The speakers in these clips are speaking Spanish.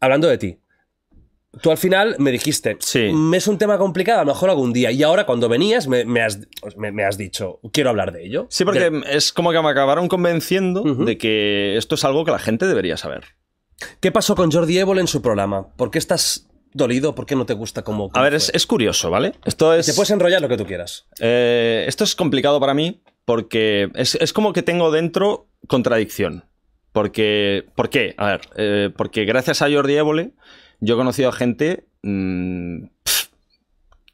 Hablando de ti, Tú al final me dijiste, es un tema complicado, a lo mejor algún día. Y ahora cuando venías me, has, pues, me, has, dicho, quiero hablar de ello. Sí, porque es como que me acabaron convenciendo de que esto es algo que la gente debería saber. ¿Qué pasó con Jordi Évole en su programa? ¿Por qué estás dolido? ¿Por qué no te gusta como... A ver, es, curioso, ¿vale? Esto es... Te puedes enrollar lo que tú quieras. Eh, esto es complicado para mí porque es, es como que tengo dentro contradicción. Porque, ¿Por qué? A ver, eh, porque gracias a Jordi Évole yo he conocido a gente mm,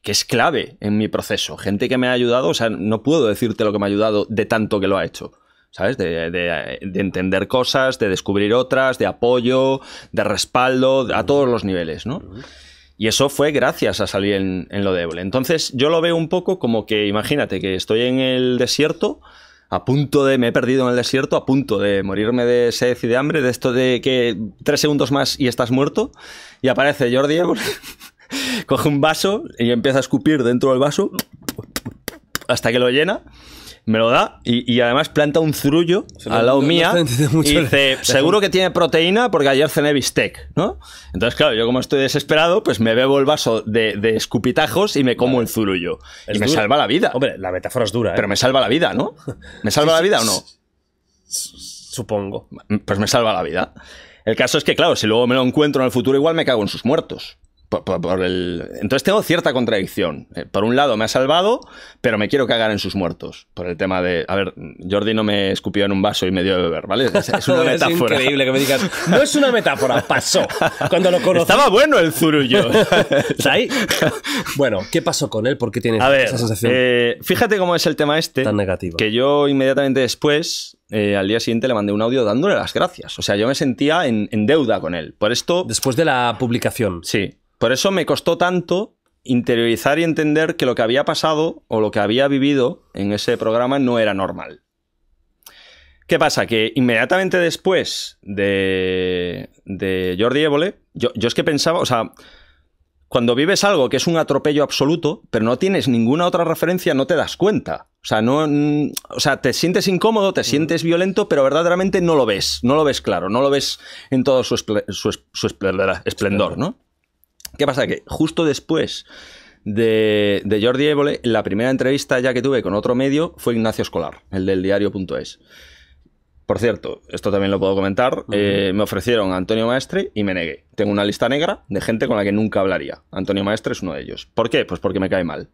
que es clave en mi proceso, gente que me ha ayudado, o sea, no puedo decirte lo que me ha ayudado de tanto que lo ha hecho. ¿Sabes? De, entender cosas, de descubrir otras, de apoyo, de respaldo, a todos los niveles, ¿no? Y eso fue gracias a salir en, lo de Évole. Entonces, yo lo veo un poco como que, imagínate que estoy en el desierto, a punto de, me he perdido en el desierto, a punto de morirme de sed y de hambre, de esto de que tres segundos más y estás muerto, y aparece Jordi coge un vaso y empieza a escupir dentro del vaso hasta que lo llena me lo da y, además planta un zurullo al lado mía y dice, seguro que tiene proteína porque ayer cené bistec, ¿no? Entonces, claro, yo como estoy desesperado, pues me bebo el vaso de, de escupitajos y me como el zurullo. y me salva la vida. Hombre, la metáfora es dura, ¿eh? Pero me salva la vida, ¿no? ¿Me salva la vida o no? Supongo. Pues me salva la vida. El caso es que, claro, si luego me lo encuentro en el futuro, igual me cago en sus muertos. Entonces tengo cierta contradicción. Eh, por un lado me ha salvado, pero me quiero cagar en sus muertos. Por el tema de. A ver, Jordi no me escupió en un vaso y me dio de beber, ¿vale? Es, una metáfora. es increíble que me digas. No es una metáfora, pasó. Cuando lo conocí. Estaba bueno el zurullo. Bueno, ¿qué pasó con él? ¿Por qué tiene esa sensación? Eh, fíjate cómo es el tema este. Tan negativo. Que yo inmediatamente después eh, al día siguiente le mandé un audio dándole las gracias. O sea, yo me sentía en, en, deuda con él. Por esto. Después de la publicación. Sí. Por eso me costó tanto interiorizar y entender que lo que había pasado o lo que había vivido en ese programa no era normal. ¿Qué pasa? Que inmediatamente después de, de Jordi Évole, yo, es que pensaba, o sea, cuando vives algo que es un atropello absoluto, pero no tienes ninguna otra referencia, no te das cuenta. O sea, no, o sea, te sientes incómodo, te mm. sientes violento, pero verdaderamente no lo ves, no lo ves claro, no lo ves en todo su esplendor, ¿no? ¿Qué pasa? Que justo después de, Jordi Évole, la primera entrevista ya que tuve con otro medio fue Ignacio Escolar, el del diario.es. Por cierto, esto también lo puedo comentar, eh, me ofrecieron a Antonio Maestre y me negué. Tengo una lista negra de gente con la que nunca hablaría. Antonio Maestre es uno de ellos. ¿Por qué? Pues porque me cae mal.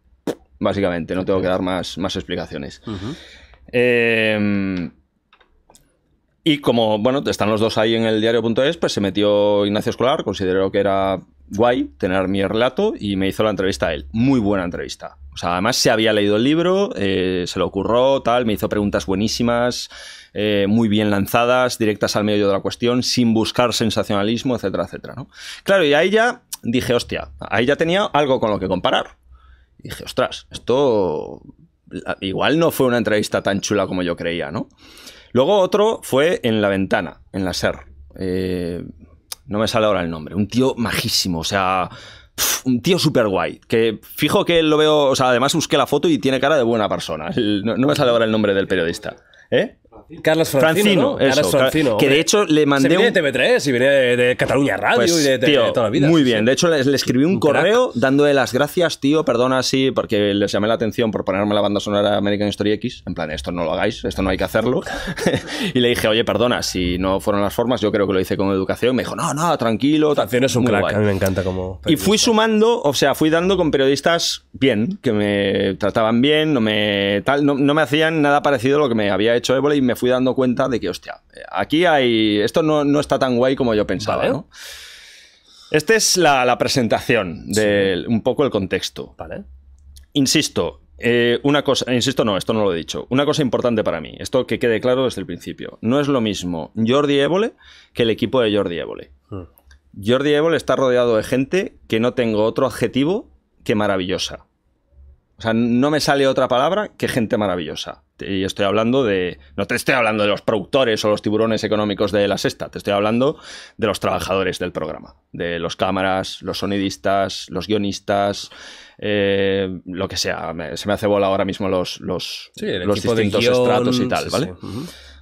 Básicamente, no tengo que dar más, más explicaciones. Em, y como, bueno, están los dos ahí en el diario.es, pues se metió Ignacio Escolar, consideró que era guay tener mi relato y me hizo la entrevista a él. Muy buena entrevista. O sea, además se había leído el libro, eh, se lo ocurrió, tal, me hizo preguntas buenísimas, eh, muy bien lanzadas, directas al medio de la cuestión, sin buscar sensacionalismo, etcétera, etcétera. ¿no? Claro, y ahí ya dije, hostia, ahí ya tenía algo con lo que comparar. dije, ostras, esto igual no fue una entrevista tan chula como yo creía, ¿no? Luego otro fue en La Ventana, en la SER. Eh, no me sale ahora el nombre, un tío majísimo, o sea, un tío súper guay, que fijo que lo veo, o sea, además busqué la foto y tiene cara de buena persona, no, no me sale ahora el nombre del periodista. ¿Eh? Carlos Francino, Carlos que de hecho le mandé. Se viene de TV3 y viene de, Cataluña Radio pues, y de, toda la vida. Muy bien, de hecho le, escribí un, correo dándole las gracias, tío, perdona, sí, porque les llamé la atención por ponerme la banda sonora American History X. En plan, esto no lo hagáis, esto no hay que hacerlo. y le dije, oye, perdona, si no fueron las formas, yo creo que lo hice con educación. Me dijo, no, no, tranquilo. es un crack, a mí me encanta como. Y fui sumando, o sea, fui dando con periodistas bien, que me trataban bien, no me, tal, no, me hacían nada parecido a lo que me había hecho Ébola y me fui dando cuenta de que, hostia, eh, aquí hay. Esto no, está tan guay como yo pensaba, ¿no? Esta es la, presentación de un poco el contexto. Vale. Insisto, eh, una cosa, insisto, no, esto no lo he dicho. Una cosa importante para mí, esto que quede claro desde el principio. No es lo mismo Jordi Évole que el equipo de Jordi Évole. Hmm. Jordi Évole está rodeado de gente que no tengo otro adjetivo que maravillosa. O sea, no me sale otra palabra que gente maravillosa y estoy hablando de. No te estoy hablando de los productores o los tiburones económicos de la sexta, te estoy hablando de los trabajadores del programa, de los cámaras, los sonidistas, los guionistas. Eh, lo que sea, se me hace bola ahora mismo los, los distintos estratos y tal, ¿vale?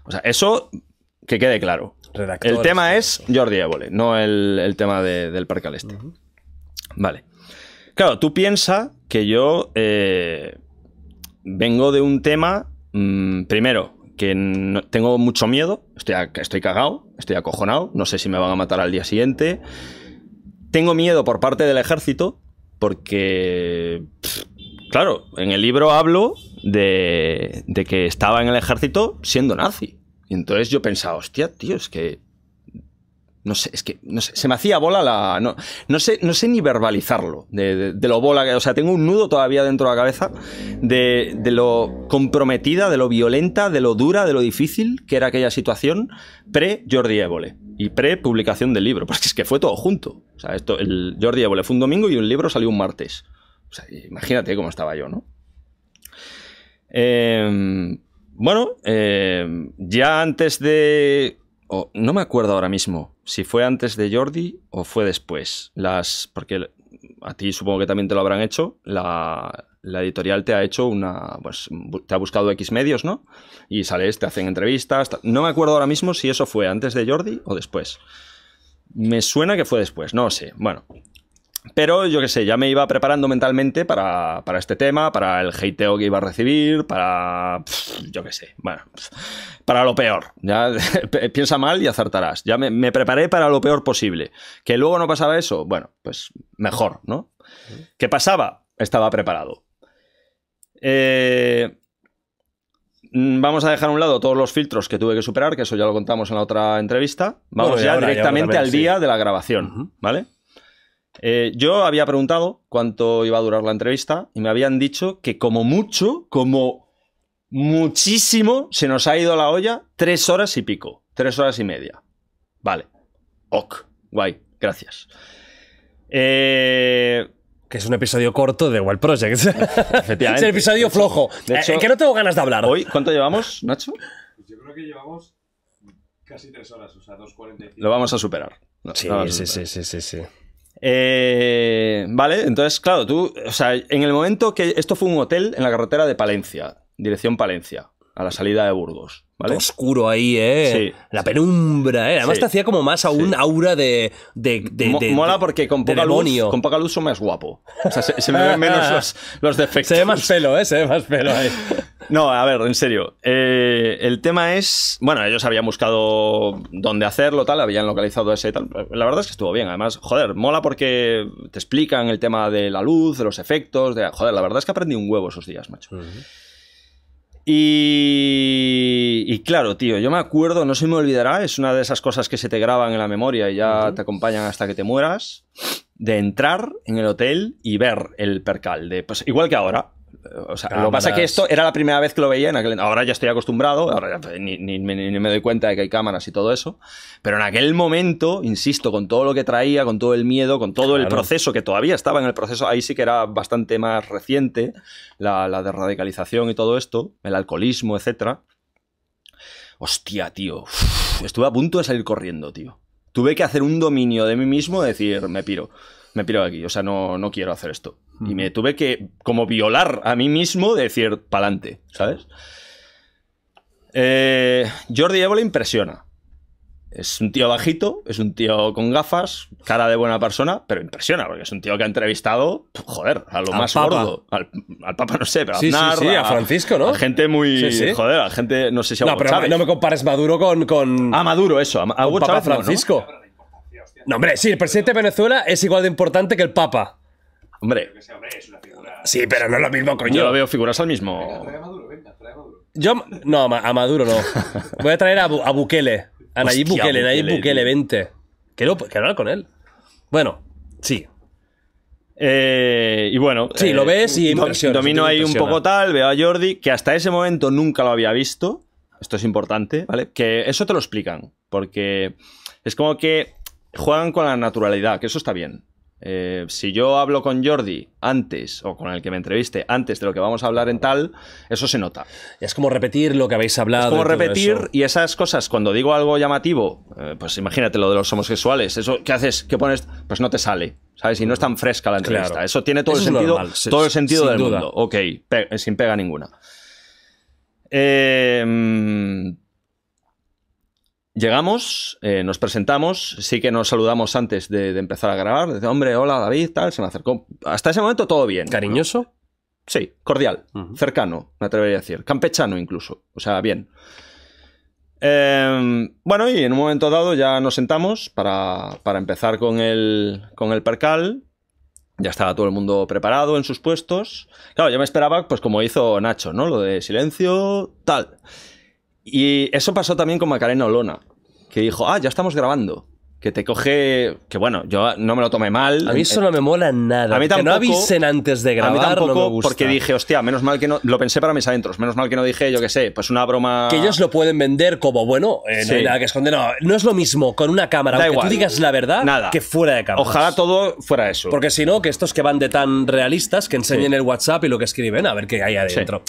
O sea, eso que quede claro. el tema es Jordi Évole, no el, tema del Parque al Este. Vale. Claro, tú piensas que yo eh, vengo de un tema Mm, primero, que tengo mucho miedo, estoy, estoy cagado, estoy acojonado, no sé si me van a matar al día siguiente. Tengo miedo por parte del ejército, porque, claro, en el libro hablo de, de que estaba en el ejército siendo nazi. Y entonces yo pensaba, hostia, tío, es que no sé, es que se me hacía bola la. No, sé, no sé ni verbalizarlo, de, lo bola que. O sea, tengo un nudo todavía dentro de la cabeza de, lo comprometida, de lo violenta, de lo dura, de lo difícil que era aquella situación pre-Jordi Évole y pre-publicación del libro, porque es que fue todo junto. O sea, esto, el Jordi Évole fue un domingo y un libro salió un martes. O sea, imagínate cómo estaba yo, ¿no? Em, bueno, em, ya antes de no me acuerdo ahora mismo si fue antes de Jordi o fue después. Las, porque a ti supongo que también te lo habrán hecho. La, la editorial te ha hecho una. Pues, te ha buscado X medios, ¿no? Y sales, te hacen entrevistas. No me acuerdo ahora mismo si eso fue antes de Jordi o después. Me suena que fue después, no sé. Bueno, pero yo qué sé, ya me iba preparando mentalmente para, este tema, para el hateo que iba a recibir, para. yo qué sé, bueno, para lo peor. Ya piensa mal y acertarás. Ya me, preparé para lo peor posible. Que luego no pasaba eso, bueno, pues mejor, ¿no? ¿Qué pasaba? Estaba preparado. Eh, vamos a dejar a un lado todos los filtros que tuve que superar, que eso ya lo contamos en la otra entrevista. Vamos ya directamente al día de la grabación, ¿vale? Eh, yo había preguntado cuánto iba a durar la entrevista y me habían dicho que como mucho, como muchísimo, se nos ha ido a la olla tres horas y pico, tres horas y media. Vale. Ok, guay, gracias. Eh, que es un episodio corto de Wild Project. Efectivamente. es el episodio flojo. De eh, hecho, que no tengo ganas de hablar. Hoy, ¿cuánto llevamos, Nacho? yo creo que llevamos casi tres horas, o sea, 2.45. Lo vamos a superar. vamos a superar. sí, sí, sí, sí, sí. Eh, vale, entonces, claro, tú, o sea, en el momento que esto fue un hotel en la carretera de Palencia, dirección Palencia, a la salida de Burgos oscuro ahí, ¿eh? la penumbra, ¿eh? Además te hacía como más a un aura de, de, Mola porque con poca, luz, con poca luz son más guapo. O sea, se, me ven menos los, defectos. Se ve más pelo, ¿eh? Se ve más pelo ahí. no, a ver, en serio. Eh, el tema es... Bueno, ellos habían buscado dónde hacerlo, tal, habían localizado ese y tal. La verdad es que estuvo bien. Además, joder, mola porque te explican el tema de la luz, de los efectos, de... Joder, la verdad es que aprendí un huevo esos días, macho. Y, claro, tío, yo me acuerdo, no se me olvidará, es una de esas cosas que se te graban en la memoria y ya te acompañan hasta que te mueras, de entrar en el hotel y ver el percal. De, pues, igual que ahora, lo que pasa es que esto era la primera vez que lo veía. En ahora ya estoy acostumbrado, ahora ni, me doy cuenta de que hay cámaras y todo eso. Pero en aquel momento, insisto, con todo lo que traía, con todo el miedo, con todo el proceso que todavía estaba en el proceso, ahí sí que era bastante más reciente la, desradicalización de radicalización y todo esto, el alcoholismo, etc Hostia, tío. estuve a punto de salir corriendo, tío. Tuve que hacer un dominio de mí mismo, decir, me piro, me piro de aquí. O sea, no quiero hacer esto. Y me tuve que, como, violar a mí mismo de decir, pa'lante, ¿sabes? Eh, Jordi le impresiona. Es un tío bajito, es un tío con gafas, cara de buena persona, pero impresiona, porque es un tío que ha entrevistado, joder, a lo más gordo. Al, Papa, no sé, pero a, Francisco, ¿no? A gente muy. joder, a gente, no sé si No, no me compares Maduro con. con ah, Maduro, eso. A, Francisco. no, hombre, sí, el presidente de Venezuela es igual de importante que el Papa. Hombre. Sí, pero no es lo mismo, coño. Yo lo veo figuras al mismo. a Maduro, a Maduro. Yo, no, a Maduro no. Voy a traer a, Bukele. A Nayib Bukele, Nayib Bukele, vente. Quiero, hablar con él. Bueno, sí. Eh, y bueno, sí, lo eh, ves y domino ahí un poco tal, veo a Jordi, que hasta ese momento nunca lo había visto. Esto es importante, ¿vale? Que eso te lo explican, porque es como que juegan con la naturalidad, que eso está bien. Eh, si yo hablo con Jordi antes, o con el que me entreviste antes de lo que vamos a hablar en tal, eso se nota. Es como repetir lo que habéis hablado. Es como repetir y esas cosas, cuando digo algo llamativo, eh, pues imagínate lo de los homosexuales, eso, ¿qué haces? ¿Qué pones? Pues no te sale, ¿sabes? Y no es tan fresca la entrevista. Eso tiene todo el sentido, todo el sentido del duda. mundo. Ok, sin pega ninguna. Eh, Llegamos, eh, nos presentamos, sí que nos saludamos antes de, empezar a grabar. Dice, hombre, hola David, tal, se me acercó. Hasta ese momento todo bien. ¿Cariñoso? Sí, cordial, cercano, me atrevería a decir. Campechano incluso, o sea, bien. Em, bueno, y en un momento dado ya nos sentamos para, empezar con el, con el percal. Ya estaba todo el mundo preparado en sus puestos. Claro, yo me esperaba, pues como hizo Nacho, ¿no? Lo de silencio, tal. Y eso pasó también con Macarena Olona que dijo, ah, ya estamos grabando. Que te coge. Que bueno, yo no me lo tomé mal. A mí eso eh, no me mola nada. Que no avisen antes de grabar. A mí tampoco, porque dije, hostia, menos mal que no. Lo pensé para mis adentros. Menos mal que no dije, yo qué sé, pues una broma. Que ellos lo pueden vender como, bueno, eh, hay nada que esconder. No, no, es lo mismo con una cámara. aunque tú digas la verdad, nada. que fuera de cámara. Ojalá todo fuera eso. Porque si no, que estos que van de tan realistas, que enseñen el WhatsApp y lo que escriben, a ver qué hay adentro.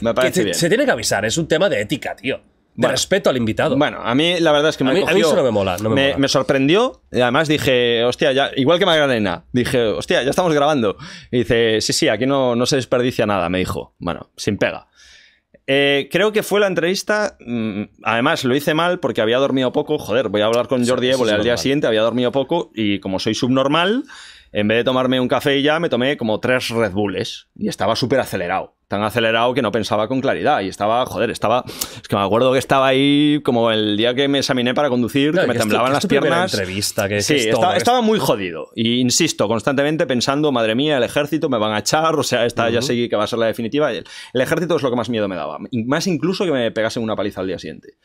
Me parece bien. se tiene que avisar, es un tema de ética, tío respeto al invitado. Bueno, a mí la verdad es que me a mí eso no me mola. No me, sorprendió. Y además dije, hostia, ya, igual que Magdalena, dije, hostia, ya estamos grabando. Y dice, sí, sí, aquí no, no se desperdicia nada, me dijo. Bueno, sin pega. Eh, creo que fue la entrevista. Mm, además, lo hice mal porque había dormido poco. Joder, voy a hablar con Jordi al día siguiente. Había dormido poco y como soy subnormal, en vez de tomarme un café y ya, me tomé como tres Red Bulls y estaba súper acelerado. Tan acelerado que no pensaba con claridad y estaba, joder, estaba. Es que me acuerdo que estaba ahí como el día que me examiné para conducir, que me temblaban las piernas. Entrevista, que sí, es estaba, estaba, muy jodido. Y insisto, constantemente pensando, madre mía, el ejército me van a echar, o sea, esta ya sé que va a ser la definitiva. El, el ejército es lo que más miedo me daba, más incluso que me pegasen una paliza al día siguiente.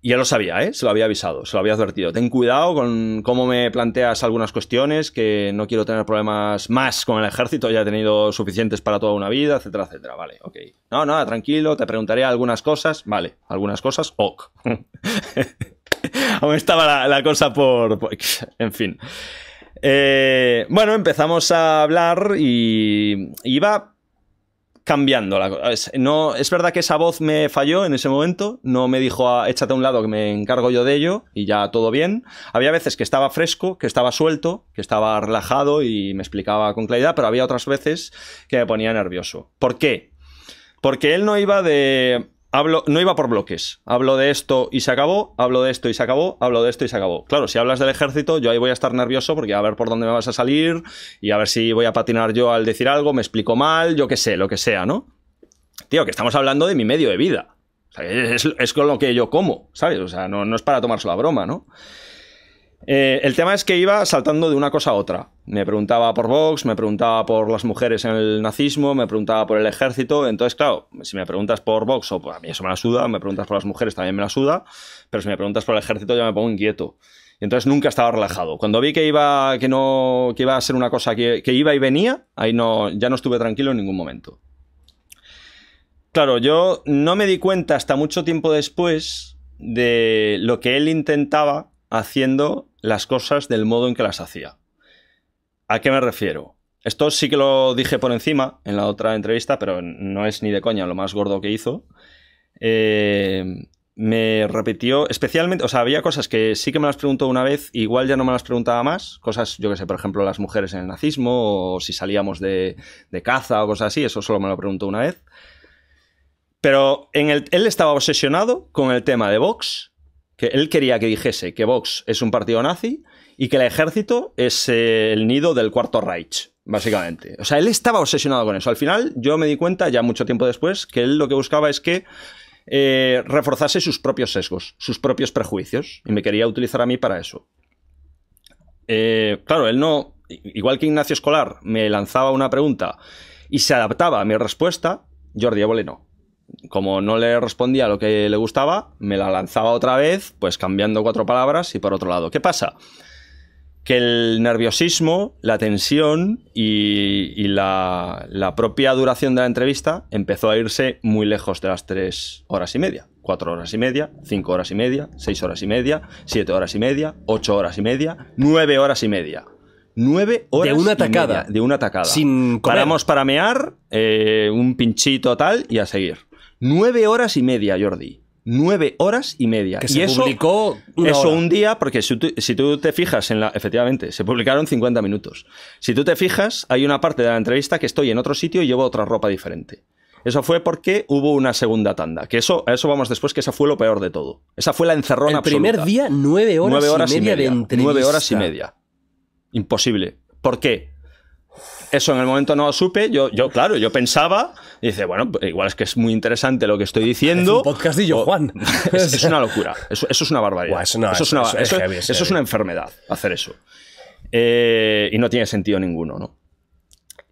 Ya lo sabía, ¿eh? se lo había avisado, se lo había advertido. Ten cuidado con cómo me planteas algunas cuestiones, que no quiero tener problemas más con el ejército, ya he tenido suficientes para toda una vida, etcétera, etcétera. Vale, ok. No, nada, tranquilo, te preguntaré algunas cosas. Vale, algunas cosas, ok. Aún estaba la, cosa por, En fin. Eh, bueno, empezamos a hablar y iba cambiando la No, es verdad que esa voz me falló en ese momento, no me dijo ah, échate a un lado que me encargo yo de ello y ya todo bien. Había veces que estaba fresco, que estaba suelto, que estaba relajado y me explicaba con claridad, pero había otras veces que me ponía nervioso. ¿Por qué? Porque él no iba de Hablo, no iba por bloques. Hablo de esto y se acabó, hablo de esto y se acabó, hablo de esto y se acabó. Claro, si hablas del ejército, yo ahí voy a estar nervioso porque a ver por dónde me vas a salir y a ver si voy a patinar yo al decir algo, me explico mal, yo qué sé, lo que sea, ¿no? Tío, que estamos hablando de mi medio de vida. es, con lo que yo como, ¿sabes? O sea, no, no es para tomarse la broma, ¿no? Eh, el tema es que iba saltando de una cosa a otra. Me preguntaba por Vox, me preguntaba por las mujeres en el nazismo, me preguntaba por el ejército. Entonces, claro, si me preguntas por Vox, o a mí eso me la suda, me preguntas por las mujeres también me la suda, pero si me preguntas por el ejército ya me pongo inquieto. Y entonces nunca estaba relajado. Cuando vi que iba, que no, que iba a ser una cosa que, que iba y venía, ahí no, ya no estuve tranquilo en ningún momento. Claro, yo no me di cuenta hasta mucho tiempo después de lo que él intentaba haciendo las cosas del modo en que las hacía. ¿A qué me refiero? Esto sí que lo dije por encima en la otra entrevista, pero no es ni de coña lo más gordo que hizo. Eh, me repitió especialmente, o sea, había cosas que sí que me las preguntó una vez, igual ya no me las preguntaba más, cosas, yo que sé, por ejemplo, las mujeres en el nazismo, o si salíamos de, caza o cosas así, eso solo me lo preguntó una vez. Pero en él estaba obsesionado con el tema de Vox que él quería que dijese que Vox es un partido nazi y que el ejército es eh, el nido del cuarto Reich, básicamente. O sea, él estaba obsesionado con eso. Al final, yo me di cuenta, ya mucho tiempo después, que él lo que buscaba es que eh, reforzase sus propios sesgos, sus propios prejuicios, y me quería utilizar a mí para eso. Eh, claro, él no, igual que Ignacio Escolar me lanzaba una pregunta y se adaptaba a mi respuesta, Jordi Évole no como no le respondía lo que le gustaba, me la lanzaba otra vez, pues cambiando cuatro palabras y por otro lado. ¿Qué pasa? Que el nerviosismo, la tensión y, la, propia duración de la entrevista empezó a irse muy lejos de las tres horas y media. Cuatro horas y media, cinco horas y media, seis horas y media, siete horas y media, ocho horas y media, nueve horas y media. Nueve horas. De una atacada, de una atacada. Paramos para mear, eh, un pinchito tal y a seguir. Nueve horas y media, Jordi. Nueve horas y media. y eso, eso un día, porque si tú, te fijas en la. Efectivamente, se publicaron 50 minutos. Si tú te fijas, hay una parte de la entrevista que estoy en otro sitio y llevo otra ropa diferente. Eso fue porque hubo una segunda tanda. Que eso, a eso vamos después, que esa fue lo peor de todo. Esa fue la encerrona. El primer día, nueve horas, y, media de entrevista. Nueve horas y media. Imposible. ¿Por qué? eso en el momento no lo supe. Yo, yo claro, yo pensaba, y dice, bueno, pues, igual es que es muy interesante lo que estoy diciendo. Es podcast Juan. Es, una locura. Eso, es una barbaridad. eso, es una, es una enfermedad, hacer eso. Eh, y no tiene sentido ninguno, ¿no?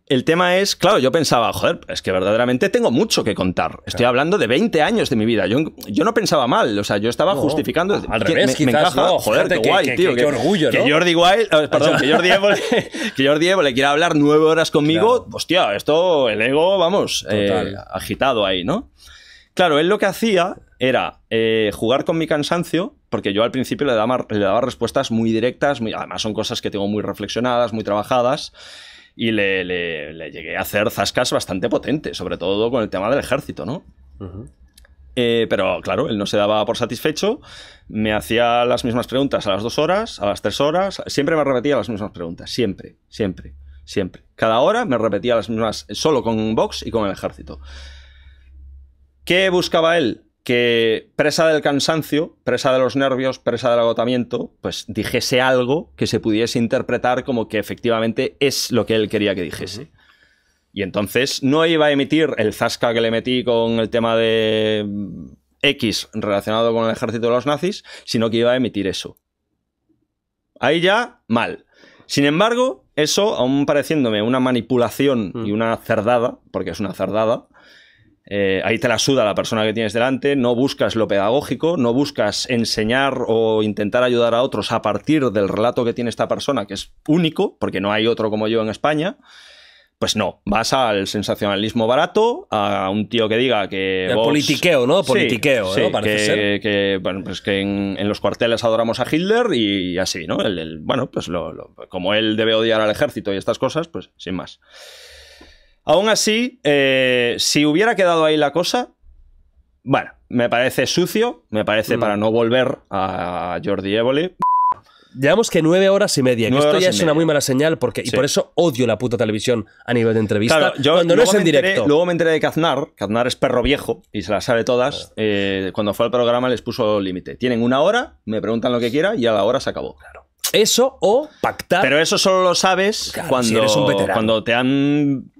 el tema es, claro, yo pensaba, joder, es que verdaderamente tengo mucho que contar. Estoy hablando de 20 años de mi vida. Yo, yo no pensaba mal, o sea, yo estaba justificando. Al revés, me, me encaja, joder, qué guay, tío. qué Jordi Wild, eh, perdón, que Jordi, Evo, que Jordi le quiera hablar nueve horas conmigo, hostia, esto, el ego, vamos, eh, agitado ahí, ¿no? Claro, él lo que hacía era eh, jugar con mi cansancio, porque yo al principio le daba, le respuestas muy directas, además son cosas que tengo muy reflexionadas, muy trabajadas y le, llegué a hacer zascas bastante potentes, sobre todo con el tema del ejército, ¿no? Eh, pero claro, él no se daba por satisfecho, me hacía las mismas preguntas a las dos horas, a las tres horas, siempre me repetía las mismas preguntas, siempre, siempre, siempre. Cada hora me repetía las mismas, solo con un box y con el ejército. ¿Qué buscaba él? que presa del cansancio, presa de los nervios, presa del agotamiento, pues dijese algo que se pudiese interpretar como que efectivamente es lo que él quería que dijese. Y entonces no iba a emitir el zasca que le metí con el tema de mm, X relacionado con el ejército de los nazis, sino que iba a emitir eso. Ahí ya, mal. Sin embargo, eso, aún pareciéndome una manipulación y una cerdada, porque es una cerdada, eh, ahí te la suda la persona que tienes delante, no buscas lo pedagógico, no buscas enseñar o intentar ayudar a otros a partir del relato que tiene esta persona, que es único, porque no hay otro como yo en España. Pues no, vas al sensacionalismo barato, a un tío que diga que. El politiqueo, ¿no? Politiqueo, Parece ser. que, pues en, los cuarteles adoramos a Hitler y así, ¿no? bueno, pues como él debe odiar al ejército y estas cosas, pues sin más. Aún así, eh, si hubiera quedado ahí la cosa, bueno, me parece sucio, me parece mm. para no volver a Jordi Evoli. Llevamos que nueve horas y media, que esto ya es una muy mala señal porque, y por eso odio la puta televisión a nivel de entrevista. cuando no es en directo. Luego me enteré de Kaznar, Kaznar es perro viejo y se la sabe todas. Eh, cuando fue al programa les puso límite. Tienen una hora, me preguntan lo que quiera y a la hora se acabó. Claro. Eso o pactar. Pero eso solo lo sabes cuando, cuando te han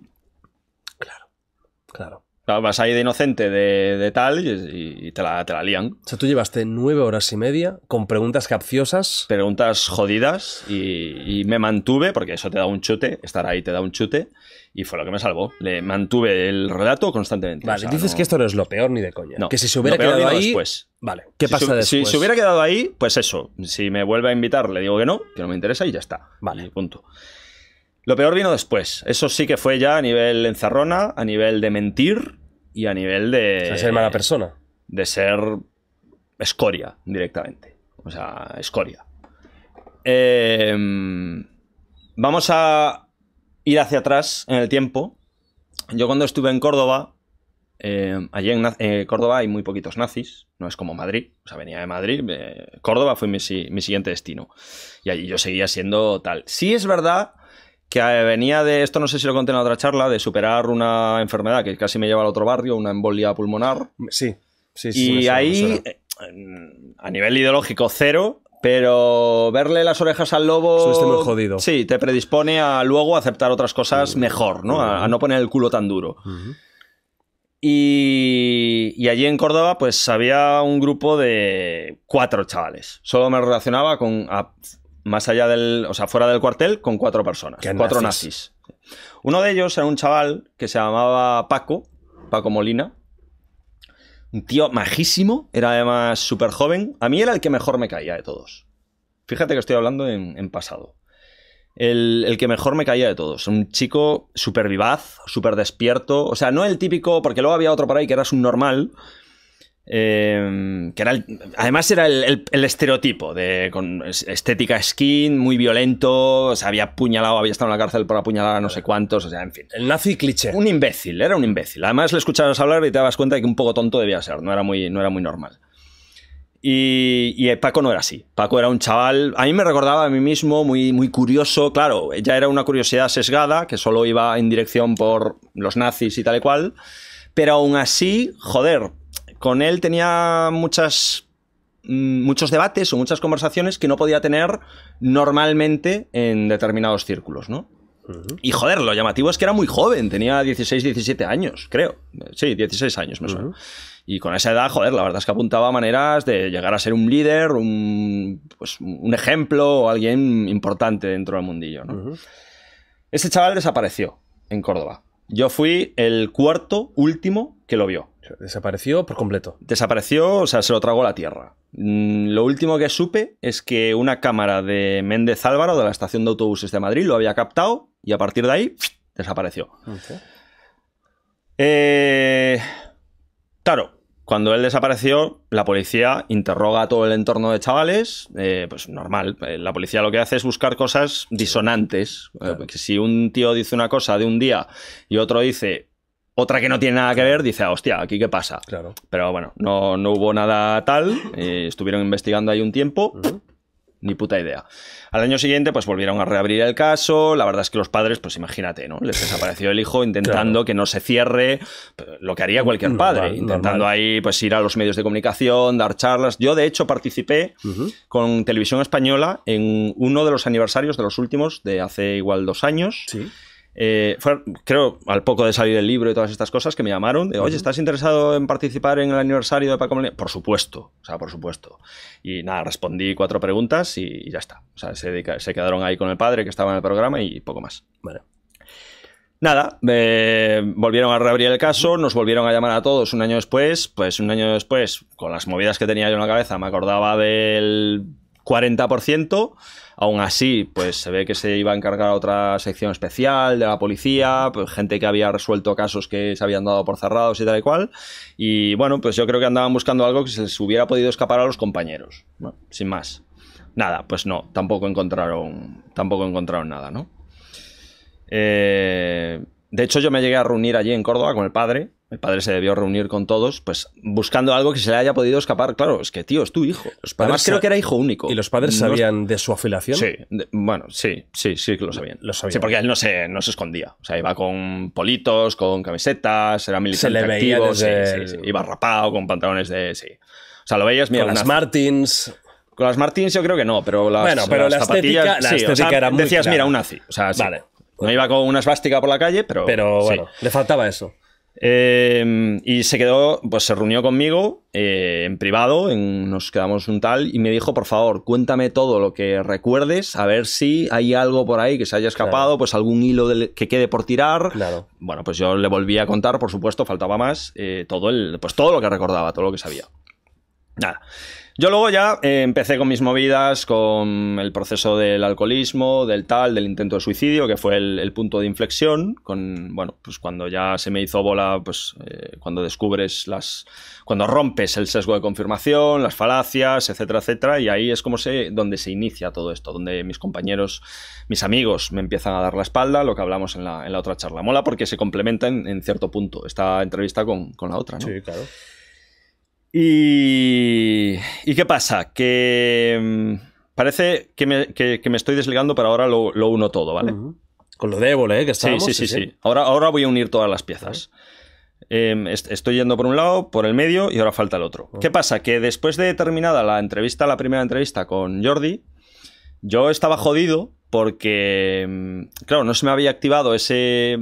vas ahí de inocente de, de tal y, te, la, te, la, lían. O sea, tú llevaste nueve horas y media con preguntas capciosas. Preguntas jodidas y, me mantuve, porque eso te da un chute, estar ahí te da un chute, y fue lo que me salvó. Le mantuve el relato constantemente. Vale, dices que esto no es lo peor ni de coña. que si se hubiera quedado ahí. pues Vale, ¿qué pasa después? Si se hubiera quedado ahí, pues eso. Si me vuelve a invitar, le digo que no, que no me interesa y ya está. Vale. punto. Lo peor vino después. Eso sí que fue ya a nivel enzarrona, a nivel de mentir y a nivel de. De ser mala persona. De ser escoria directamente. O sea, escoria. Em, vamos a ir hacia atrás en el tiempo. Yo cuando estuve en Córdoba, em, allí en eh, Córdoba hay muy poquitos nazis, no es como Madrid, o sea, venía de Madrid, eh, Córdoba fue mi, mi, siguiente destino. Y allí yo seguía siendo tal. Sí es verdad que eh, venía de, esto no sé si lo conté en otra charla, de superar una enfermedad que casi me lleva al otro barrio, una embolia pulmonar. Sí, sí, sí. Y ahí, eh, a nivel ideológico, cero, pero verle las orejas al lobo. muy jodido. Sí, te predispone a luego aceptar otras cosas mm. mejor, ¿no? a, no poner el culo tan duro. y, allí en Córdoba, pues había un grupo de cuatro chavales. Solo me relacionaba con más allá del, o sea, fuera del cuartel, con cuatro personas, cuatro nazis? Uno de ellos era un chaval que se llamaba Paco, Paco Molina. Un tío majísimo, era además súper joven. A mí era el que mejor me caía de todos. Fíjate que estoy hablando en, pasado. El, que mejor me caía de todos. Un chico súper vivaz, súper despierto. O sea, no el típico, porque luego había otro por ahí que era un normal, Em, que era además era el, estereotipo de con estética skin, muy violento, se había apuñalado, había estado en la cárcel por apuñalar a no sé cuántos, o sea, en fin. El nazi cliché. Un imbécil, era un imbécil. Además le escuchabas hablar y te dabas cuenta de que un poco tonto debía ser, no era muy, no era muy normal. Y, Paco no era así. Paco era un chaval, a mí me recordaba a mí mismo, muy, muy curioso. Claro, ya era una curiosidad sesgada, que solo iba en dirección por los nazis y tal y cual. Pero aún así, joder, con él tenía mm, muchos debates o muchas conversaciones que no podía tener normalmente en determinados círculos, ¿no? Y joder, lo llamativo es que era muy joven, tenía 16, 17 años, creo. Sí, 16 años me suena. Y con esa edad, joder, la verdad es que apuntaba maneras de llegar a ser un líder, un, pues, un ejemplo o alguien importante dentro del mundillo. Ese chaval desapareció en Córdoba. Yo fui el cuarto, último que lo vio. Desapareció por completo. Desapareció, o sea, se lo tragó la tierra. Mm, lo último que supe es que una cámara de Méndez Álvaro de la estación de autobuses de Madrid lo había captado y a partir de ahí desapareció. Eh, claro, cuando él desapareció, la policía interroga a todo el entorno de chavales, eh, pues normal. Eh, la policía lo que hace es buscar cosas disonantes. si un tío dice una cosa de un día y otro dice otra que no tiene nada que ver dice, hostia, ¿aquí qué pasa? Claro. Pero bueno, no, no hubo nada tal. estuvieron investigando ahí un tiempo. ni puta idea. Al año siguiente, pues volvieron a reabrir el caso. La verdad es que los padres, pues imagínate, ¿no? Les desapareció el hijo intentando que no se cierre, lo que haría cualquier padre, intentando ahí, pues ir a los medios de comunicación, dar charlas. Yo, de hecho, participé con Televisión Española en uno de los aniversarios de los últimos, de hace igual dos años. Sí eh, creo, al poco de salir el libro y todas estas cosas, que me llamaron de, oye, ¿estás interesado en participar en el aniversario de Paco Molina? Por supuesto, o sea, por supuesto. Y nada, respondí cuatro preguntas y, ya está. O sea, se, se, quedaron ahí con el padre que estaba en el programa y poco más. Nada, volvieron a reabrir el caso, nos volvieron a llamar a todos un año después, pues un año después, con las movidas que tenía yo en la cabeza, me acordaba del 40%, Aún así, pues se ve que se iba a encargar otra sección especial de la policía, pues, gente que había resuelto casos que se habían dado por cerrados y tal y cual. Y bueno, pues yo creo que andaban buscando algo que se les hubiera podido escapar a los compañeros, sin más. Nada, pues no, tampoco encontraron, tampoco encontraron nada, ¿no? Eh, de hecho, yo me llegué a reunir allí en Córdoba con el padre el padre se debió reunir con todos, pues buscando algo que se le haya podido escapar. Claro, es que tío, es tu hijo. Los padres Además, creo que era hijo único. ¿Y los padres sabían de su afiliación? Sí, bueno, sí, sí, sí que lo sabían. Lo sabían. Sí, porque él no se, no se escondía. O sea, iba con politos, con camisetas, era militar. Se le Iba rapado, con pantalones de. Sí. O sea, lo veías, mira. Con las Martins. Con las Martins yo creo que no, pero las. pero la la estética era muy. Decías, mira, un nazi. O sea, vale. No iba con una esvástica por la calle, pero. Pero bueno, le faltaba eso. Em, y se quedó, pues se reunió conmigo eh, en privado, nos quedamos un tal, y me dijo, por favor, cuéntame todo lo que recuerdes, a ver si hay algo por ahí que se haya escapado, pues algún hilo que quede por tirar. Claro. Bueno, pues yo le volví a contar, por supuesto, faltaba más, eh, todo el, pues todo lo que recordaba, todo lo que sabía. Nada. Yo luego ya eh, empecé con mis movidas, con el proceso del alcoholismo, del tal, del intento de suicidio, que fue el, punto de inflexión, con, bueno, pues cuando ya se me hizo bola, pues eh, cuando descubres las, cuando rompes el sesgo de confirmación, las falacias, etcétera, etcétera, y ahí es como se, donde se inicia todo esto, donde mis compañeros, mis amigos me empiezan a dar la espalda, lo que hablamos en la, en la otra charla. Mola porque se complementa en, cierto punto esta entrevista con, con la otra, ¿no? Sí, claro. Y, qué pasa? Que mm, parece que me, estoy desligando, pero ahora lo, uno todo, ¿vale? Con lo débil, ¿eh? Que sí, sí, sí, sí, Ahora, voy a unir todas las piezas. Em, estoy yendo por un lado, por el medio y ahora falta el otro. Ah. ¿Qué pasa? Que después de terminada la entrevista, la primera entrevista con Jordi, yo estaba jodido porque, mm, claro, no se me había activado ese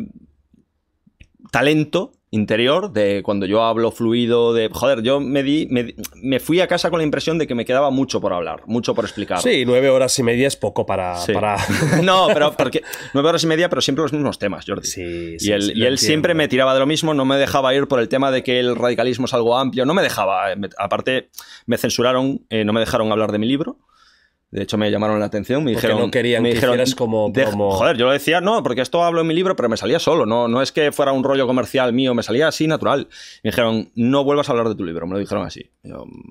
talento interior, de cuando yo hablo fluido, de... Joder, yo me, di, me, fui a casa con la impresión de que me quedaba mucho por hablar, mucho por explicar. Sí, nueve horas y media es poco para... no, pero porque nueve horas y media, pero siempre los mismos temas, Jordi. Sí, sí, y él, siempre me tiraba de lo mismo, no me dejaba ir por el tema de que el radicalismo es algo amplio, no me dejaba. Eh, aparte, me censuraron, eh, no me dejaron hablar de mi libro. De hecho, me llamaron la atención, me dijeron... no querían me que dijeron, hicieras como, Joder, yo lo decía, no, porque esto hablo en mi libro, pero me salía solo. No, no es que fuera un rollo comercial mío, me salía así, natural. Me dijeron, no vuelvas a hablar de tu libro, me lo dijeron así.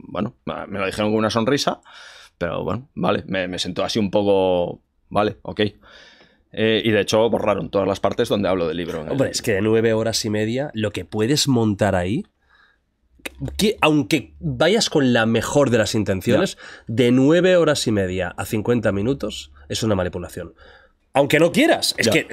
bueno, me lo dijeron con una sonrisa, pero bueno, vale. Me, sentó así un poco... Vale, ok. Eh, y de hecho borraron todas las partes donde hablo del libro. Hombre, es que de nueve horas y media, lo que puedes montar ahí que, aunque vayas con la mejor de las intenciones, de nueve horas y media a 50 minutos es una manipulación. Aunque no quieras. Es que,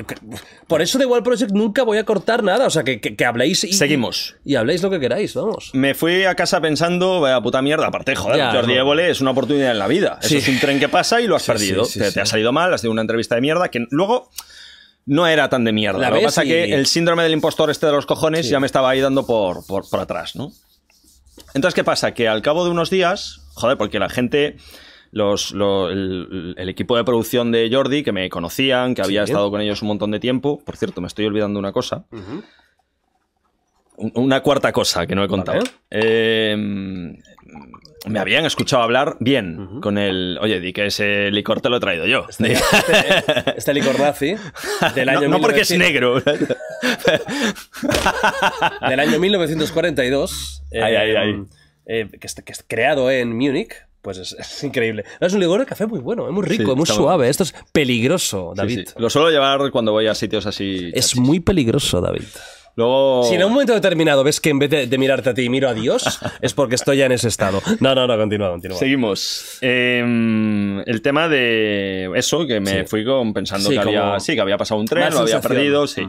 Por eso de Wall Project nunca voy a cortar nada. O sea, que, que, habléis y. Seguimos. Y, habléis lo que queráis, vamos. Me fui a casa pensando, vaya puta mierda, aparte, joder, Jordi es una oportunidad en la vida. Eso es un tren que pasa y lo has perdido. te, ha salido mal, has tenido una entrevista de mierda que luego. No era tan de mierda. lo que pasa que el síndrome del impostor este de los cojones ya me estaba ahí dando por, por atrás, ¿no? Entonces, ¿qué pasa? Que al cabo de unos días, joder, porque la gente... Los, el, equipo de producción de Jordi, que me conocían, que había estado con ellos un montón de tiempo. Por cierto, me estoy olvidando una cosa. Una cuarta cosa que no he contado. Eh, me habían escuchado hablar bien con el. Oye, di que ese licor te lo he traído yo. Este, este, este licor nazi No, porque es negro. del año 1942. Eh, ay, eh, que, es, creado en Múnich. Pues es, increíble. Es un licor de café muy bueno, es eh, muy rico, es muy suave. Esto es peligroso, David. Lo suelo llevar cuando voy a sitios así. Es muy peligroso, David. Si en un momento determinado ves que en vez de, mirarte a ti miro a Dios, es porque estoy ya en ese estado. No, no, no, continúa, continúa. Seguimos. Em, el tema de eso, que me fui con, pensando que, había, pasado un tren, lo había perdido, sí.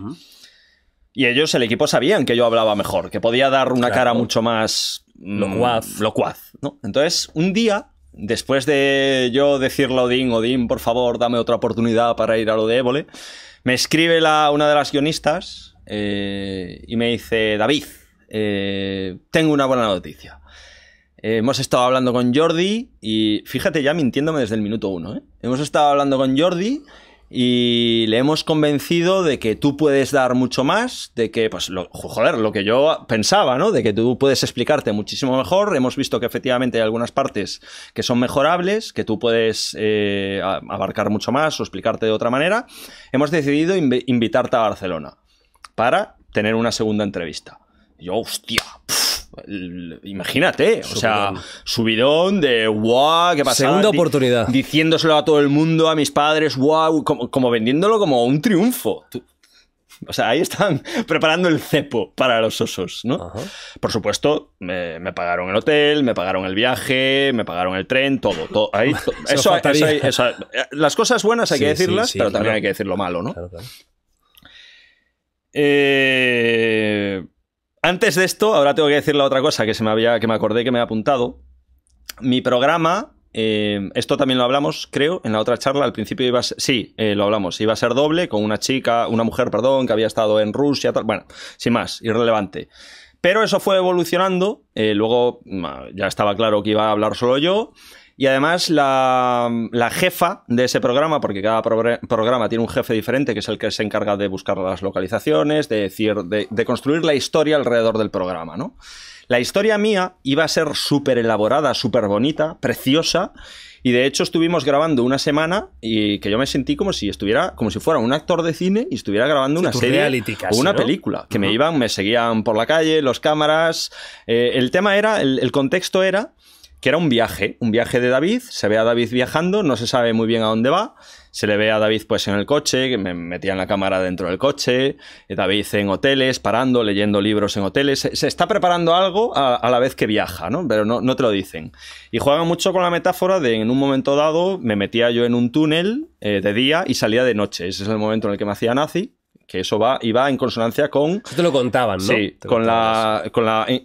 Y ellos, el equipo, sabían que yo hablaba mejor, que podía dar una cara mucho más mm, locuaz. Entonces, un día, después de yo decirle a Odín, Odín, por favor, dame otra oportunidad para ir a lo de Évole, me escribe una de las guionistas, eh, y me dice, David, eh, tengo una buena noticia. Eh, hemos estado hablando con Jordi y fíjate ya mintiéndome desde el minuto uno. Hemos estado hablando con Jordi y le hemos convencido de que tú puedes dar mucho más, de que, pues, joder, lo que yo pensaba, ¿no? De que tú puedes explicarte muchísimo mejor. Hemos visto que efectivamente hay algunas partes que son mejorables, que tú puedes abarcar mucho más o explicarte de otra manera. Hemos decidido invitarte a Barcelona para tener una segunda entrevista. yo, hostia, imagínate, o sea, subidón de guau, ¿qué pasa? Segunda oportunidad. diciéndoselo a todo el mundo, a mis padres, guau, como, vendiéndolo como un triunfo. o sea, ahí están preparando el cepo para los osos, ¿no? Por supuesto, me, pagaron el hotel, me pagaron el viaje, me pagaron el tren, todo. todo ahí, eso, eso, eso, las cosas buenas hay que decirlas, pero también hay que decir lo malo, ¿no? Eh, antes de esto, ahora tengo que decir la otra cosa que se me había, que me acordé que me había apuntado. Mi programa, eh, esto también lo hablamos, creo, en la otra charla. Al principio iba a ser, sí, eh, lo hablamos. Iba a ser doble con una chica, una mujer, perdón, que había estado en Rusia, tal. Bueno, sin más, irrelevante. Pero eso fue evolucionando. luego ya estaba claro que iba a hablar solo yo. Y además la, la jefa de ese programa, porque cada programa tiene un jefe diferente, que es el que se encarga de buscar las localizaciones, de, decir, de, construir la historia alrededor del programa, ¿no? La historia mía iba a ser súper elaborada, súper bonita, preciosa. Y de hecho estuvimos grabando una semana y que yo me sentí como si estuviera, como si fuera un actor de cine y estuviera grabando una serie una película. Que me iban, me seguían por la calle, los cámaras. Eh, el tema era, el contexto era que era un viaje, un viaje de David, se ve a David viajando, no se sabe muy bien a dónde va, se le ve a David pues en el coche, que me en la cámara dentro del coche, eh, David en hoteles, parando, leyendo libros en hoteles, se, está preparando algo a, la vez que viaja, ¿no? Pero no, te lo dicen. Y juegan mucho con la metáfora de en un momento dado me metía yo en un túnel eh, de día y salía de noche, ese es el momento en el que me hacía nazi, que eso va, iba en consonancia con... Eso te lo contaban, ¿no? Sí, con la, con la eh,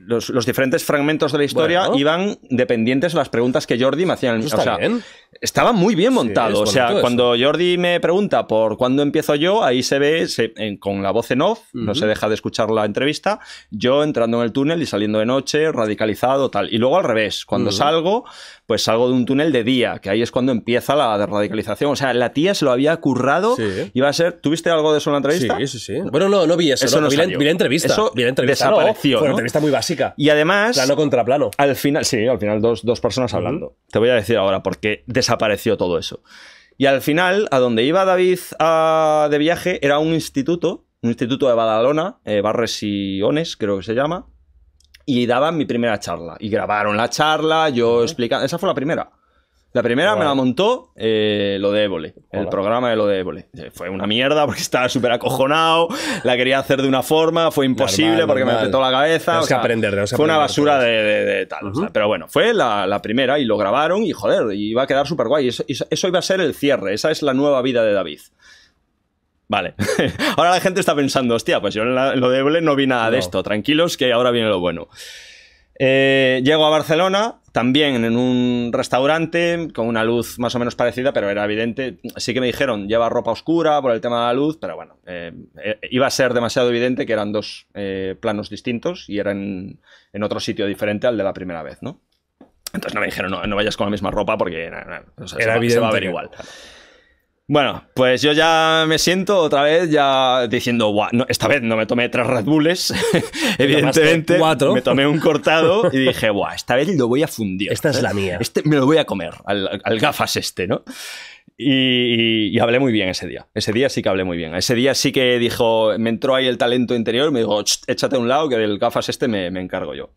los, diferentes fragmentos de la historia iban dependientes de las preguntas que Jordi me hacía. o Estaba muy bien montado. o sea, cuando Jordi me pregunta por cuándo empiezo yo, ahí se ve con la voz en off, no se deja de escuchar la entrevista, yo entrando en el túnel y saliendo de noche, radicalizado, tal. Y luego al revés, cuando salgo, pues salgo de un túnel de día, que ahí es cuando empieza la radicalización. O sea, la tía se lo había currado sí. iba a ser. ¿Tuviste algo de eso en la entrevista? Sí, sí, sí. Bueno, no, no vi eso, eso no, vi, la, entrevista. Eso la entrevista. Desapareció. una entrevista muy básica. Y además. Plano contra plano. Al final, sí, al final dos, dos personas hablando. Te voy a decir ahora por qué desapareció todo eso. Y al final, a donde iba David de viaje era un instituto, un instituto de Badalona, eh, Barres y Ones, creo que se llama, y daban mi primera charla. Y grabaron la charla, yo explicaba Esa fue la primera. La primera me la montó eh, lo de Évole, el programa de lo de Évole. Eh, fue una mierda porque estaba súper acojonado, la quería hacer de una forma, fue imposible porque me apretó la cabeza. que aprender, fue una basura de, tal. pero bueno, fue la, primera y lo grabaron y joder, iba a quedar súper guay. eso, iba a ser el cierre, esa es la nueva vida de David. Vale. ahora la gente está pensando, hostia, pues yo en, lo de no vi nada de esto. Tranquilos que ahora viene lo bueno. Eh, llego a Barcelona, también en un restaurante, con una luz más o menos parecida, pero era evidente. Sí que me dijeron, lleva ropa oscura por el tema de la luz, pero bueno, eh, eh, iba a ser demasiado evidente que eran dos planos distintos y eran en otro sitio diferente al de la primera vez, ¿no? Entonces no me dijeron, no, no vayas con la misma ropa porque o sea, era se, va, a ver igual. Bueno, pues yo ya me siento otra vez ya diciendo, esta vez no me tomé tres Red Bulls, evidentemente. Me tomé un cortado y dije, esta vez lo voy a fundir. Esta es la mía. Este me lo voy a comer, al, gafas este, ¿no? Y, hablé muy bien ese día. Ese día sí que hablé muy bien. Ese día sí que dijo, me entró ahí el talento interior, me dijo, échate a un lado que del gafas este me, encargo yo.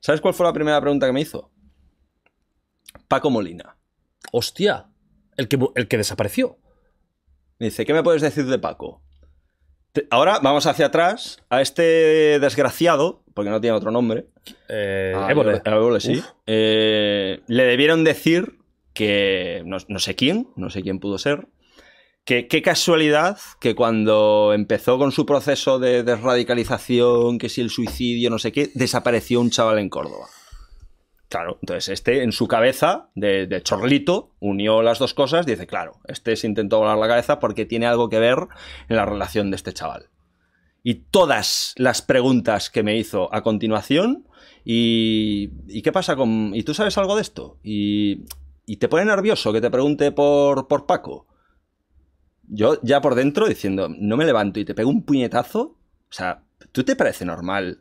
¿Sabes cuál fue la primera pregunta que me hizo? Paco Molina. Hostia, el que, el que desapareció dice, ¿qué me puedes decir de Paco? Ahora vamos hacia atrás a este desgraciado, porque no tiene otro nombre. Eh, ah, sí. Eh, le debieron decir que no, no, sé quién, no sé quién pudo ser, que qué casualidad que cuando empezó con su proceso de desradicalización, que si el suicidio, no sé qué, desapareció un chaval en Córdoba. Claro, entonces este en su cabeza de, chorlito unió las dos cosas, dice, claro, este se intentó volar la cabeza porque tiene algo que ver en la relación de este chaval. Y todas las preguntas que me hizo a continuación, y, qué pasa con... ¿Y tú sabes algo de esto? Y, te pone nervioso que te pregunte por, Paco. Yo ya por dentro diciendo, no me levanto y te pego un puñetazo. O sea, ¿tú te parece normal?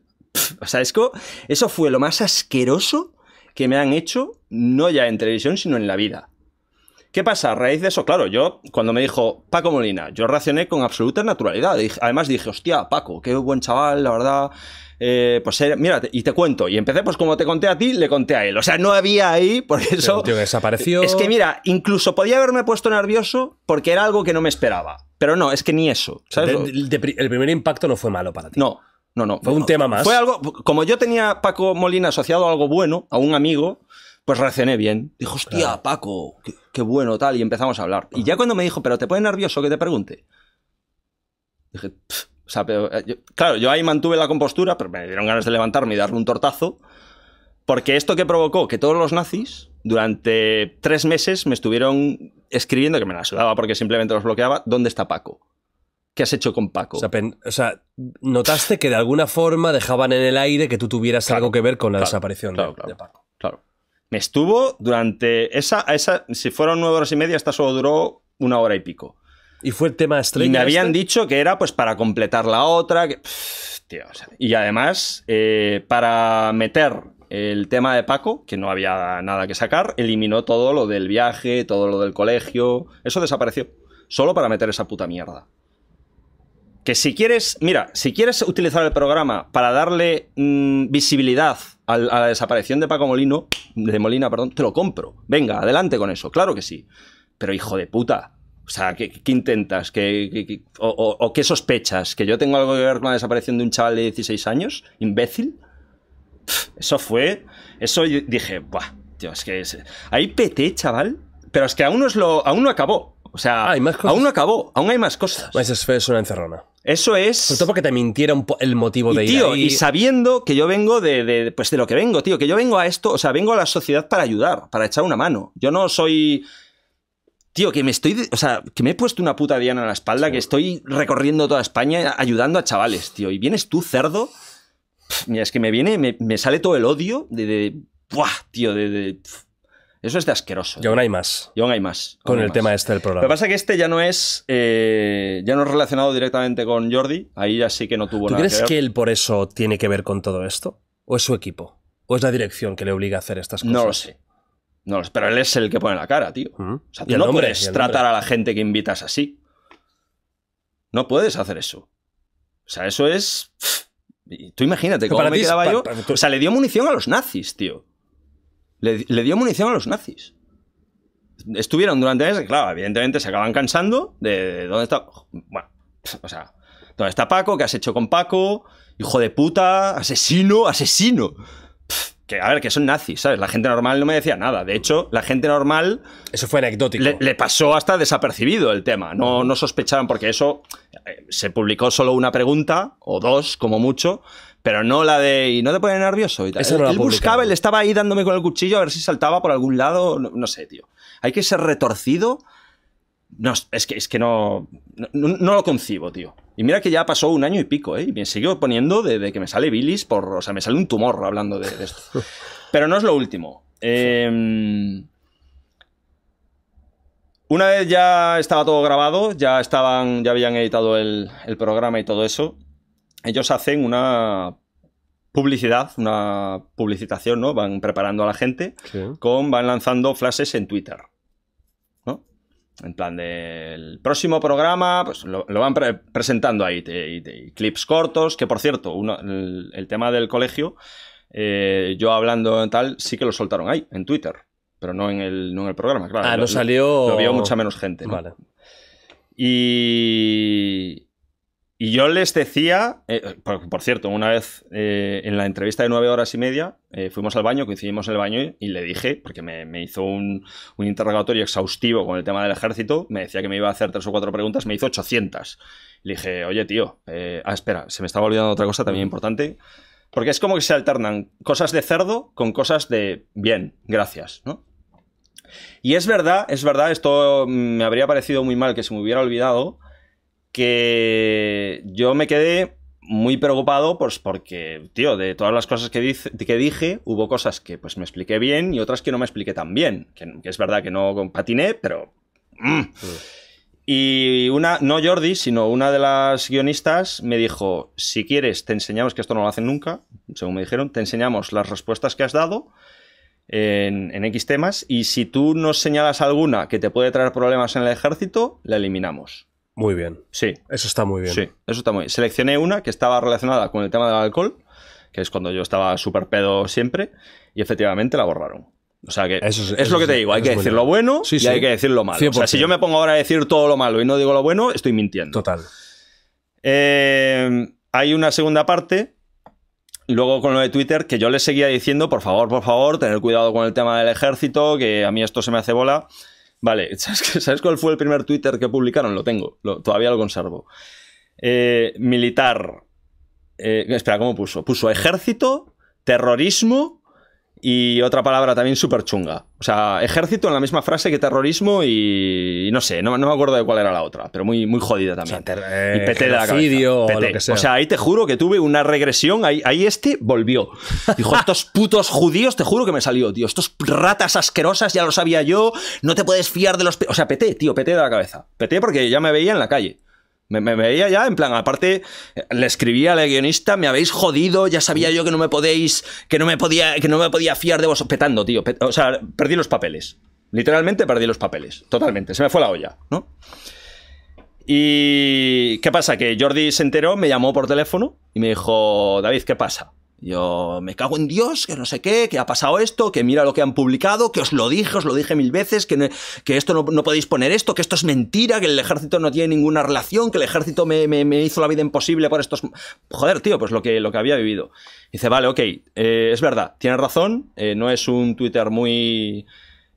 o sea, es que eso fue lo más asqueroso que me han hecho, no ya en televisión, sino en la vida. ¿Qué pasa? A raíz de eso, claro, yo cuando me dijo Paco Molina, yo reaccioné con absoluta naturalidad. Además dije, hostia, Paco, qué buen chaval, la verdad. Eh, pues eh, mira, y te cuento. Y empecé, pues como te conté a ti, le conté a él. O sea, no había ahí, por eso. desapareció. Es que mira, incluso podía haberme puesto nervioso porque era algo que no me esperaba. Pero no, es que ni eso. el primer impacto no fue malo para ti. No, no, no. Fue un tema más. Fue algo. Como yo tenía Paco Molina asociado a algo bueno, a un amigo, pues reaccioné bien. Dijo, hostia, Paco, qué, bueno, tal. Y empezamos a hablar. Y ya cuando me dijo, pero te pone nervioso que te pregunte. Dije, o sea, pero, eh, claro, yo ahí mantuve la compostura, pero me dieron ganas de levantarme y darle un tortazo. Porque esto que provocó que todos los nazis durante tres meses me estuvieron escribiendo, que me la porque simplemente los bloqueaba, ¿dónde está Paco? ¿Qué has hecho con Paco. O sea, notaste que de alguna forma dejaban en el aire que tú tuvieras algo que ver con la desaparición de, Paco. Claro. Me estuvo durante esa, si fueron nueve horas y media, esta solo duró una hora y pico. Y fue el tema estrella. Y me habían este? dicho que era pues para completar la otra. y además, eh, para meter el tema de Paco, que no había nada que sacar, eliminó todo lo del viaje, todo lo del colegio. Eso desapareció. Solo para meter esa puta mierda que si quieres, mira, si quieres utilizar el programa para darle mm, visibilidad a, la desaparición de Paco Molino, de Molina, perdón, te lo compro. Venga, adelante con eso, claro que sí. Pero hijo de puta. O sea, ¿qué, intentas? o, qué sospechas? ¿Que yo tengo algo que ver con la desaparición de un chaval de 16 años? ¿Imbécil? eso fue. Eso dije, buah, tío, es que. ahí pete, chaval. Pero es que aún es lo, aún no acabó. O sea, ah, aún no acabó, aún hay más cosas. eso es una encerrona. Eso es. Sobre todo porque te mintieron el motivo de ir tío, Y sabiendo que yo vengo de, pues de lo que vengo, tío. Que yo vengo a esto, o sea, vengo a la sociedad para ayudar, para echar una mano. Yo no soy. Tío, que me estoy. O sea, que me he puesto una puta diana en la espalda, que estoy recorriendo toda España ayudando a chavales, tío. Y vienes tú, cerdo. mira, es que me viene, me, sale todo el odio de. buah, tío, de, eso es de asqueroso. Y aún hay más. Y aún hay más. con el tema este del programa. Lo que pasa es que este ya no es. Eh, ya no es relacionado directamente con Jordi. Ahí ya sí que no tuvo nada. ¿Crees que, ver. que él por eso tiene que ver con todo esto? ¿O es su equipo? ¿O es la dirección que le obliga a hacer estas cosas? No lo sé. No, pero él es el que pone la cara, tío. O sea, tú no puedes tratar a la gente que invitas así. No puedes hacer eso. O sea, eso es. Tú imagínate cómo me quedaba yo. o sea, le dio munición a los nazis, tío. Le, dio munición a los nazis. Estuvieron durante meses, claro, evidentemente se acaban cansando de, dónde está. Bueno, o sea, está Paco? ¿Qué has hecho con Paco? Hijo de puta, asesino, asesino. que, a ver, que son nazis, ¿sabes? La gente normal no me decía nada. De hecho, la gente normal. Eso fue anecdótico. Le, pasó hasta desapercibido el tema. No, no porque eso eh, se publicó solo una pregunta, o dos, como mucho pero no la de. Y no te pone nervioso y tal. él, buscaba, él estaba ahí dándome con el cuchillo a ver si saltaba por algún lado. No, sé, tío. Hay que ser retorcido. No, es que, es que no, no, lo concibo, tío. Y mira que ya pasó un año y pico, ¿eh? Y me sigo poniendo de, que me sale bilis por. O sea, me sale un tumor hablando de, esto. Pero no es lo último. Em, una vez ya estaba todo grabado, ya estaban, ya habían editado el programa y todo eso, ellos hacen una publicidad, una publicitación, ¿no? Van preparando a la gente con, van lanzando flashes en Twitter. ¿no? En plan del próximo programa, pues lo, van presentando ahí, clips cortos, que por cierto, el, tema del colegio, eh, yo hablando en tal, sí que lo soltaron ahí, en Twitter, pero no en el, programa, claro. Ah, no salió... Lo, vio mucha menos gente. Vale. Y, y yo les decía, eh, por, cierto, una vez eh, en la entrevista de nueve horas y media, eh, fuimos al baño, coincidimos en el baño y, le dije, porque me, hizo un, un, interrogatorio exhaustivo con el tema del ejército, me decía que me iba a hacer tres o cuatro preguntas, me hizo 800. Le dije, oye tío, ah, espera, se me estaba olvidando otra cosa también importante, porque es como que se alternan cosas de cerdo con cosas de bien, gracias, ¿no? Y es verdad, es verdad, esto me habría parecido muy mal que se me hubiera olvidado, que yo me quedé muy preocupado pues porque, tío, de todas las cosas que, que dije, hubo cosas que pues me expliqué bien y otras que no me expliqué tan bien. Que, es verdad que no patiné, pero... Mm. Mm. Y una, no Jordi, sino una de las guionistas me dijo, si quieres, te enseñamos, que esto no lo hacen nunca, según me dijeron, te enseñamos las respuestas que has dado en, en X temas y si tú nos señalas alguna que te puede traer problemas en el ejército, la eliminamos. Muy bien. Sí. Eso está muy bien. Sí, eso está muy bien. Seleccioné una que estaba relacionada con el tema del alcohol, que es cuando yo estaba súper pedo siempre, y efectivamente la borraron. O sea que eso es, lo que te digo, hay que decir lo bueno y hay que decir lo malo. O sea, si yo me pongo ahora a decir todo lo malo y no digo lo bueno, estoy mintiendo. Total. Eh, hay una segunda parte, luego con lo de Twitter, que yo les seguía diciendo, por favor, por favor, tener cuidado con el tema del ejército, que a mí esto se me hace bola. Vale, ¿sabes, cuál fue el primer Twitter que publicaron? Lo tengo, todavía lo conservo. Eh, militar. Eh, espera, ¿cómo puso? Puso ejército, terrorismo y otra palabra también súper chunga. O sea, ejército en la misma frase que terrorismo y, no sé, no, me acuerdo de cuál era la otra, pero muy, muy jodida también. O sea, eh, de la cabeza. O, sea. ahí te juro que tuve una regresión, ahí, ahí este volvió. Dijo, estos putos judíos, te juro que me salió, tío, estos ratas asquerosas, ya lo sabía yo, no te puedes fiar de los... O sea, pete tío, PT de la cabeza. pete porque ya me veía en la calle. Me, veía ya, en plan, aparte, le escribía la guionista, me habéis jodido, ya sabía yo que no me podéis, que no me podía, que no me podía fiar de vos, Petando, tío. o sea, perdí los papeles. Literalmente perdí los papeles. Totalmente. Se me fue la olla, ¿no? Y. ¿Qué pasa? Que Jordi se enteró, me llamó por teléfono y me dijo, David, ¿qué pasa? Yo me cago en Dios, que no sé qué, que ha pasado esto, que mira lo que han publicado, que os lo dije, os lo dije mil veces, que, que esto no, podéis poner esto, que esto es mentira, que el ejército no tiene ninguna relación, que el ejército me, hizo la vida imposible por estos... Joder, tío, pues lo que, lo que había vivido. dice, vale, ok, eh, es verdad, tienes razón, eh, no es un Twitter muy...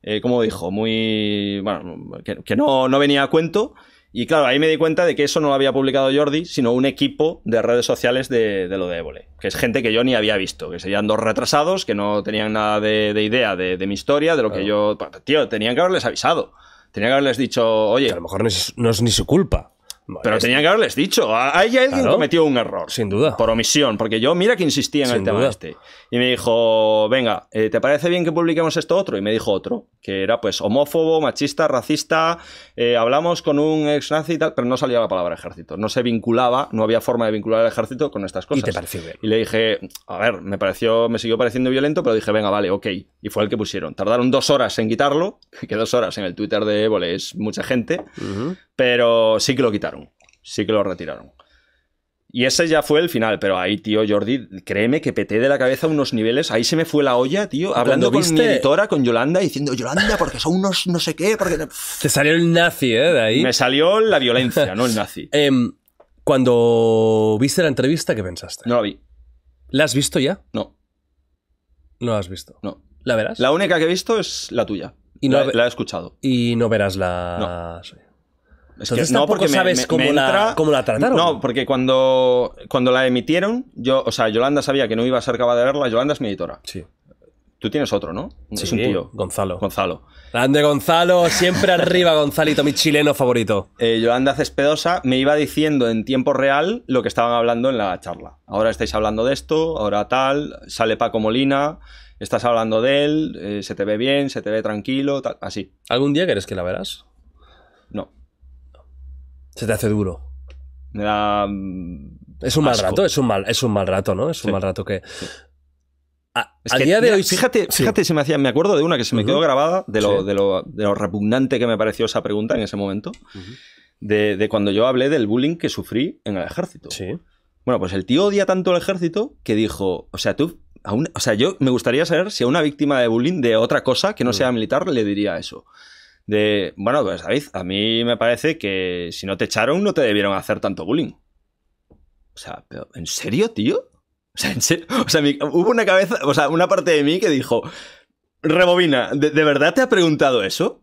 Eh, ¿Cómo dijo, muy... Bueno, que, que no, no venía a cuento. Y claro, ahí me di cuenta de que eso no lo había publicado Jordi, sino un equipo de redes sociales de, lo de Évole, que es gente que yo ni había visto, que serían dos retrasados que no tenían nada de, idea de, mi historia, de lo que yo. Tío, tenían que haberles avisado. Tenían que haberles dicho, oye. Que a lo mejor no es ni su culpa. Pero tenían que haberles dicho. Ahí alguien cometió un error. Sin duda. Por omisión. Porque yo, mira que insistía en el tema este. Y me dijo, venga, eh, ¿te parece bien que publiquemos esto otro? Y me dijo otro, que era pues homófobo, machista, racista. Eh, hablamos con un ex nazi y tal, pero no salía la palabra ejército. No se vinculaba, no había forma de vincular el ejército con estas cosas. Y te pareció bien. Y le dije, a ver, me pareció, me siguió pareciendo violento, pero dije, venga, vale, ok. Y fue el que pusieron. Tardaron dos horas en quitarlo, que dos horas en el Twitter de Évole es mucha gente, pero sí que lo quitaron sí que lo retiraron. Y ese ya fue el final, pero ahí, tío, Jordi, créeme que peté de la cabeza unos niveles. Ahí se me fue la olla, tío, hablando con viste... mi con Yolanda, diciendo, Yolanda, porque son unos no sé qué, porque... Te salió el nazi, ¿eh? De ahí. Me salió la violencia, no el nazi. Em, cuando viste la entrevista, ¿qué pensaste? No la vi. ¿La has visto ya? No. No la has visto. No. ¿La verás? La única que he visto es la tuya. Y no la, he escuchado. Y no verás la... No no, porque sabes cómo, la, trataron. No, porque cuando, cuando la emitieron, yo, o sea, Yolanda sabía que no iba a ser capaz de verla. Yolanda es mi editora. Sí. Tú tienes otro, ¿no? es un tío. Gonzalo. Gonzalo. Grande Gonzalo, siempre arriba Gonzalito, mi chileno favorito. Eh, Yolanda Cespedosa me iba diciendo en tiempo real lo que estaban hablando en la charla. Ahora estáis hablando de esto, ahora tal, sale Paco Molina, estás hablando de él, eh, se te ve bien, se te ve tranquilo, así. ¿Algún día querés que la verás? No. Se te hace duro. Mm, es un mal rato, es un mal, es un mal rato, ¿no? Es un mal rato que. de hoy. Fíjate, fíjate, me hacía. Me acuerdo de una que se me quedó grabada de lo, de, lo, repugnante que me pareció esa pregunta en ese momento. de, cuando yo hablé del bullying que sufrí en el ejército. Bueno, pues el tío odia tanto el ejército que dijo. O sea, tú. A o sea, yo me gustaría saber si a una víctima de bullying de otra cosa que no mm. sea militar le diría eso de, bueno, pues David, a mí me parece que si no te echaron no te debieron hacer tanto bullying. O sea, pero, ¿en serio, tío? O sea, hubo una cabeza, o sea, una parte de mí que dijo, Rebovina, ¿de, verdad te ha preguntado eso?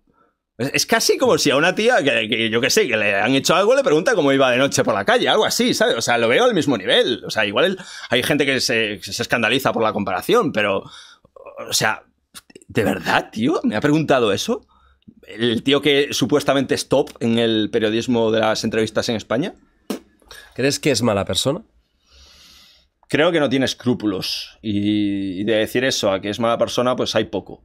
Es, casi como si a una tía, que, yo qué sé, que le han hecho algo, le pregunta cómo iba de noche por la calle, algo así, ¿sabes? O sea, lo veo al mismo nivel. O sea, igual hay gente que se escandaliza por la comparación, pero, o sea, ¿de verdad, tío? ¿Me ha preguntado eso? el tío que supuestamente es top en el periodismo de las entrevistas en España. ¿Crees que es mala persona? Creo que no tiene escrúpulos. Y, de decir eso a que es mala persona, pues hay poco.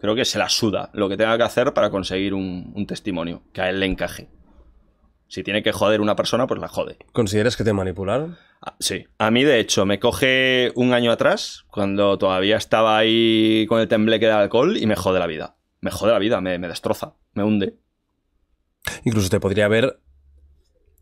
Creo que se la suda lo que tenga que hacer para conseguir un, testimonio que a él le encaje. Si tiene que joder una persona, pues la jode. ¿Consideras que te manipularon? Ah, sí. A mí, de hecho, me coge un año atrás, cuando todavía estaba ahí con el tembleque de alcohol, y me jode la vida me jode la vida, me, destroza, me hunde. Incluso te podría haber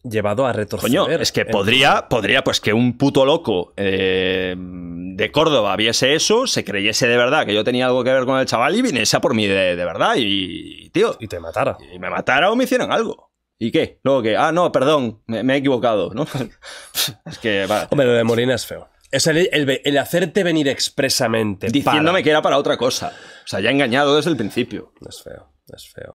llevado a retorcer. Coño, es que podría, podría, pues que un puto loco eh, de Córdoba viese eso, se creyese de verdad que yo tenía algo que ver con el chaval y viniese a por mí de, verdad y, tío. Y te matara. Y me matara o me hicieran algo. ¿Y qué? Luego que, ah, no, perdón, me, he equivocado, ¿no? es que, Hombre, lo de Molina es feo. Es el, el, hacerte venir expresamente. Diciéndome que era para otra cosa. O sea, ya engañado desde el principio. Es feo, es feo.